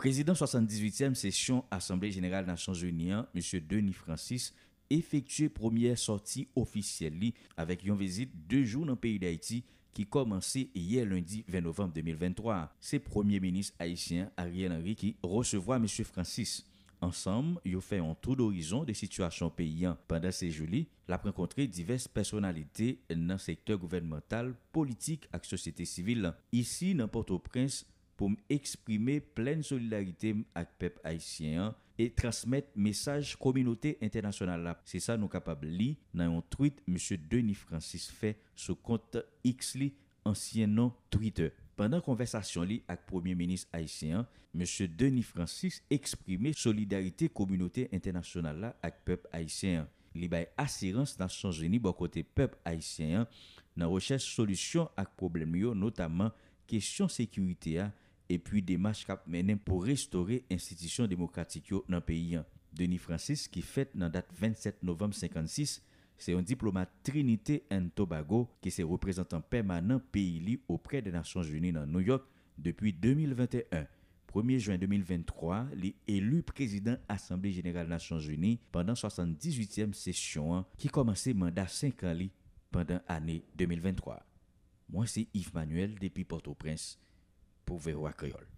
O prezident 78èm session Assemblée Générale na Chansounian, M. Denis Francis, efektuè premier sorti ofisyel li, avèk yon vizit 2 jou nan Pays d'Haïti ki komansè yè lundi 20 novembre 2023. Se premier ministre haïtien Ariane Henri ki recevwa M. Francis. Ansam, yon fè yon tout d'horizon de situasyon Pays. Pendè se joli, la pren kontre divers personalité nan sektè gouvernemental politik ak sosyete sivil. Isi nan Port-au-Prince pou m eksprime plen solidarite ak pep Aisyen an, e transmet mesaj kominote internasyonal la. Se sa nou kapab li, nan yon tweet, M. Denis Francis fe sou konta X li ansyen nan Twitter. Pendan konversasyon li ak premier menis Aisyen an, M. Denis Francis eksprime solidarite kominote internasyonal la ak pep Aisyen an. Li bay asirans nan son geni bo akote pep Aisyen an, nan roches solusyon ak problem yo, notaman kesyon sekurite a, epi demache kap menen pou restore institisyon demokratik yo nan peyi an. Denis Francis ki fet nan dat 27 novem 56, se yon diplomat Trinite N. Tobago ki se reprezentan permanent peyi li opre de Nasyon Jouni nan New York depi 2021. 1e juan 2023, li elu prezident Asambli General Nasyon Jouni pandan 78e session an ki komanse manda 5 an li pandan ane 2023. Mwen se Yves Manuel depi Port-au-Prince. pour verrou à créole.